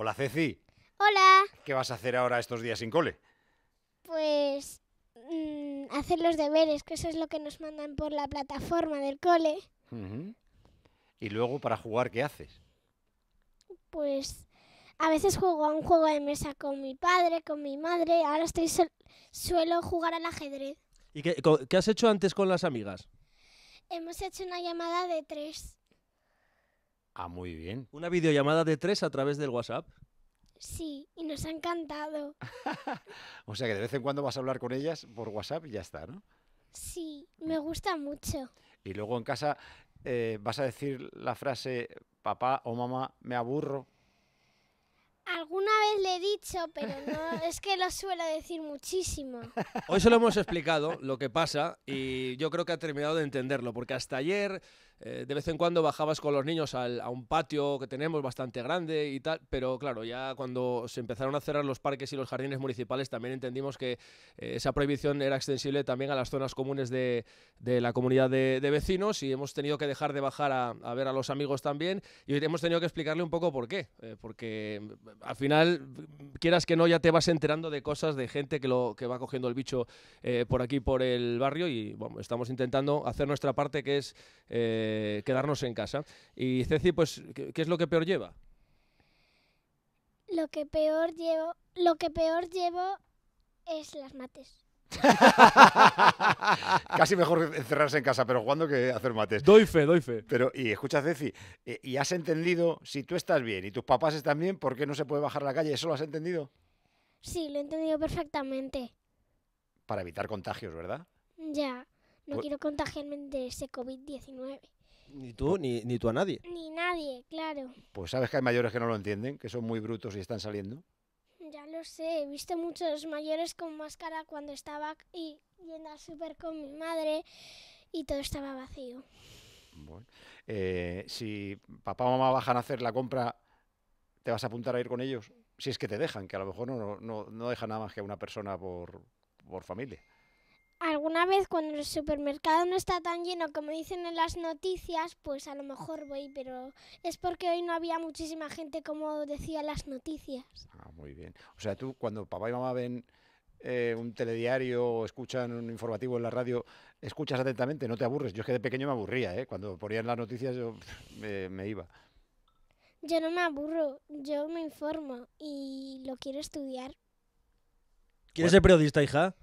Hola, Ceci. Hola. ¿Qué vas a hacer ahora estos días sin cole? Pues mm, hacer los deberes, que eso es lo que nos mandan por la plataforma del cole. ¿Y luego para jugar qué haces? Pues a veces juego a un juego de mesa con mi padre, con mi madre. Ahora estoy suelo jugar al ajedrez. ¿Y qué has hecho antes con las amigas? Hemos hecho una llamada de tres. Ah, muy bien. Una videollamada de tres a través del WhatsApp. Sí, y nos ha encantado. o sea que de vez en cuando vas a hablar con ellas por WhatsApp y ya está, ¿no? Sí, me gusta mucho. Y luego en casa eh, vas a decir la frase, papá o mamá, me aburro. Alguna vez le he dicho, pero no, es que lo suelo decir muchísimo. Hoy solo hemos explicado, lo que pasa, y yo creo que ha terminado de entenderlo, porque hasta ayer eh, de vez en cuando bajabas con los niños a un patio que tenemos bastante grande y tal, pero claro, ya cuando se empezaron a cerrar los parques y los jardines municipales también entendimos que eh, esa prohibición era extensible también a las zonas comunes de, la comunidad de, vecinos y hemos tenido que dejar de bajar a, ver a los amigos también y hemos tenido que explicarle un poco por qué, eh, porque mm, al final, mm, quieras que no, ya te vas enterando de cosas de gente que, lo, que va cogiendo el bicho por aquí, por el barrio y bueno, estamos intentando hacer nuestra parte que es... Eh, quedarnos en casa. Y Ceci, pues, ¿qué, es lo que peor lleva? Lo que peor llevo, lo que peor llevo es las mates. Casi mejor encerrarse en casa, pero jugando que hacer mates. Doy fe, doy fe. Pero, y escucha, Ceci, eh, ¿y has entendido si tú estás bien y tus papás están bien, por qué no se puede bajar a la calle? ¿Eso lo has entendido? Sí, lo he entendido perfectamente. Para evitar contagios, ¿verdad? Ya, no pues quiero contagiarme de ese COVID-19. Ni tú, ni, tú a nadie. Ni nadie, claro. Pues sabes que hay mayores que no lo entienden, que son muy brutos y están saliendo. Ya lo sé, he visto muchos mayores con máscara cuando estaba y, yendo al súper con mi madre y todo estaba vacío. Bueno. Eh, si papá o mamá bajan a hacer la compra, ¿te vas a apuntar a ir con ellos? Si es que te dejan, que a lo mejor no, no, no dejan nada más que a una persona por, por familia alguna vez cuando el supermercado no está tan lleno como dicen en las noticias, pues a lo mejor voy, pero es porque hoy no había muchísima gente como decían las noticias. Ah, muy bien. O sea, tú cuando papá y mamá ven eh, un telediario o escuchan un informativo en la radio, escuchas atentamente, no te aburres. Yo es que de pequeño me aburría, ¿eh? Cuando ponían las noticias yo me, iba. Yo no me aburro, yo me informo y lo quiero estudiar. ¿Quieres ser periodista, hija?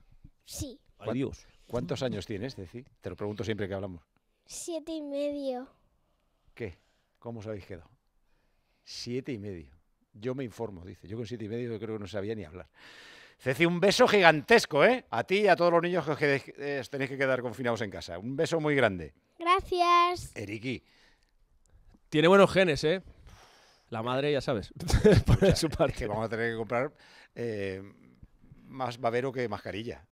Sí. Adiós. ¿Cuántos años tienes, Ceci? Te lo pregunto siempre que hablamos. Siete y medio. ¿Qué? ¿Cómo os habéis quedado? Siete y medio. Yo me informo, dice. Yo con siete y medio creo que no sabía ni hablar. Ceci, un beso gigantesco, ¿eh? A ti y a todos los niños que os, eh, tenéis que quedar confinados en casa. Un beso muy grande. Gracias. Eriki. Tiene buenos genes, ¿eh? La madre, ya sabes, por su parte. vamos a tener que comprar eh, más babero que mascarilla.